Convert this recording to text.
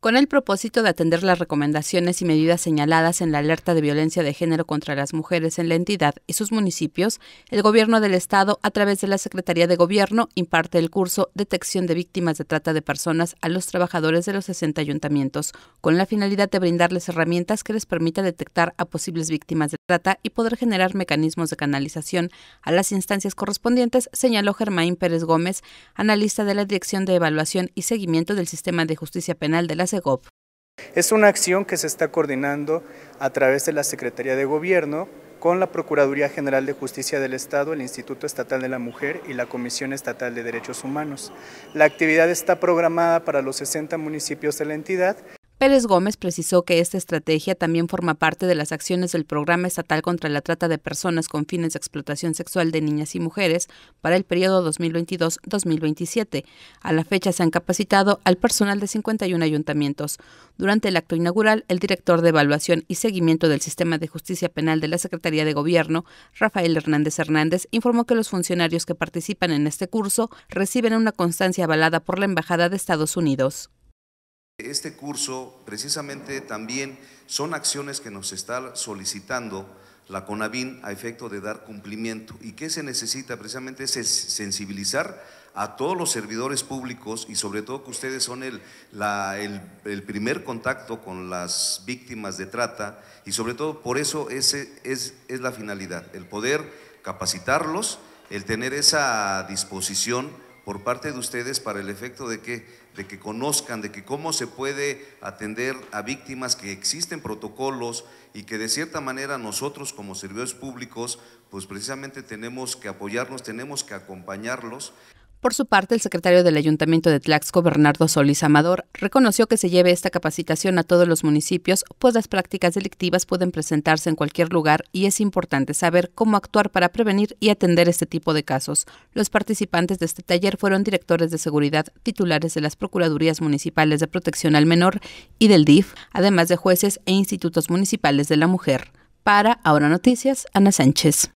Con el propósito de atender las recomendaciones y medidas señaladas en la alerta de violencia de género contra las mujeres en la entidad y sus municipios, el Gobierno del Estado, a través de la Secretaría de Gobierno, imparte el curso Detección de Víctimas de Trata de Personas a los trabajadores de los 60 ayuntamientos, con la finalidad de brindarles herramientas que les permita detectar a posibles víctimas de trata y poder generar mecanismos de canalización a las instancias correspondientes, señaló Germain Pérez Gómez, analista de la Dirección de Evaluación y Seguimiento del Sistema de Justicia Penal de la es una acción que se está coordinando a través de la Secretaría de Gobierno con la Procuraduría General de Justicia del Estado, el Instituto Estatal de la Mujer y la Comisión Estatal de Derechos Humanos. La actividad está programada para los 60 municipios de la entidad Pérez Gómez precisó que esta estrategia también forma parte de las acciones del Programa Estatal contra la Trata de Personas con fines de explotación sexual de niñas y mujeres para el periodo 2022-2027. A la fecha se han capacitado al personal de 51 ayuntamientos. Durante el acto inaugural, el director de Evaluación y Seguimiento del Sistema de Justicia Penal de la Secretaría de Gobierno, Rafael Hernández Hernández, informó que los funcionarios que participan en este curso reciben una constancia avalada por la Embajada de Estados Unidos este, curso precisamente también son acciones que nos está solicitando la CONAVIN a efecto de dar cumplimiento. ¿Y qué se necesita precisamente? Es sensibilizar a todos los servidores públicos y sobre todo que ustedes son el, el, primer contacto con las víctimas de trata y sobre todo por eso ese es, es la finalidad, el poder capacitarlos, el tener esa disposición por parte de ustedes para el efecto de que, de que conozcan, de que cómo se puede atender a víctimas, que existen protocolos y que de cierta manera nosotros como servidores públicos, pues precisamente tenemos que apoyarnos, tenemos que acompañarlos. Por su parte, el secretario del Ayuntamiento de Tlaxco, Bernardo Solís Amador, reconoció que se lleve esta capacitación a todos los municipios, pues las prácticas delictivas pueden presentarse en cualquier lugar y es importante saber cómo actuar para prevenir y atender este tipo de casos. Los participantes de este taller fueron directores de seguridad, titulares de las Procuradurías Municipales de Protección al Menor y del DIF, además de jueces e institutos municipales de la mujer. Para Ahora Noticias, Ana Sánchez.